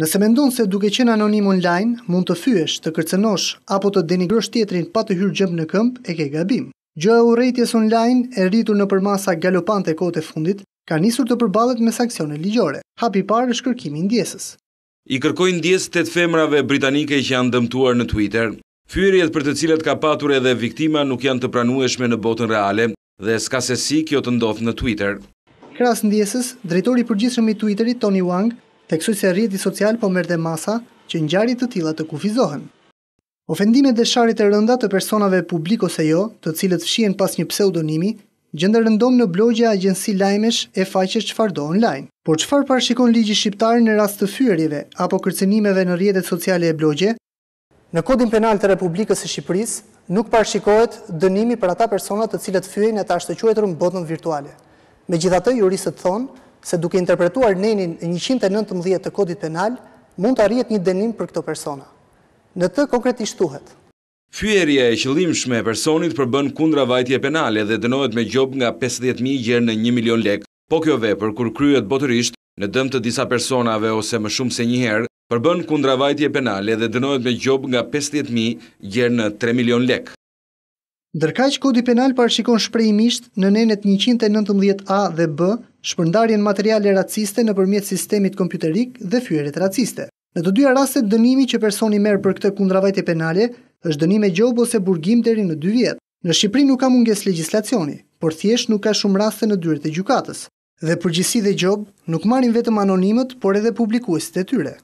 Nëse mendon se duke qenë anonim online mund të fyesh, të kërcënosh apo të denigrosh tjetrin pa të hyrë gjëmë në këmp, e ke gabim. Gjë e urrëties online e rritur në përmasa galopante kote fundit, ka nisur të përbalet me sankcione ligjore. Hapi parë është kërkimi ndjesës. I kërkoi ndjesë të të femrave britanike që janë dëmtuar në Twitter. Fyrjet për të cilat ka patur edhe viktima nuk janë të pranueshme në botën reale dhe s'ka se si kjo të ndodhë në Twitter. Kras ndjesës, drejtori përgjithshëm i Twitterit, Tony Wang, theksoj se rriti social po merte masa që gjarit të tila të kufizohen. Ofendime dhe sharit e rënda të personave publik ose jo, të cilët fshien pas një pseudonimi, gjendë rëndom në blogja agjensi lajmesh e faqe që fardo online. Por qëfar parshikon ligji shqiptar në rast të fyërjeve apo kërcenimeve në rjetet sociale e blogje? Në kodin penal të Republikës e Shqipëris, nuk parshikohet dënimi për ata personat të cilët fyërjnë e të ashtë të botën virtuale. Me juristët thonë, se duke interpretuar nenin 119 të kodit penal, mund të arjet një denim për këto persona. Në të konkretisht tuhet. Fyërje e qëllimshme e personit përbën kundra vajtje penale dhe dënohet me gjob nga 50.000 gjerë në 1 milion lek, po kjo vepër kur kryet botërisht në dëm të disa personave ose më shumë se njëherë, përbën kundra vajtje penale dhe dënohet me gjob nga 50.000 gjerë në 3 milion lek. Ndërkaq kodi penal parë shikon shprejimisht në nenet 119a dhe b shpërndarjen materiale raciste në përmjet sistemit kompjuterik dhe fyërit raciste. Në të dyja rastet, dënimi që personi merë për këtë kundravajtje penale është dënime gjobë ose burgim deri në dy vjetë. Në Shqipëri nuk ka munges legislacioni, por thjesht nuk ka shumë raste në dyret e gjukatës. Dhe përgjësi dhe gjobë nuk marin vetëm anonimët, por edhe publikuesit e tyre.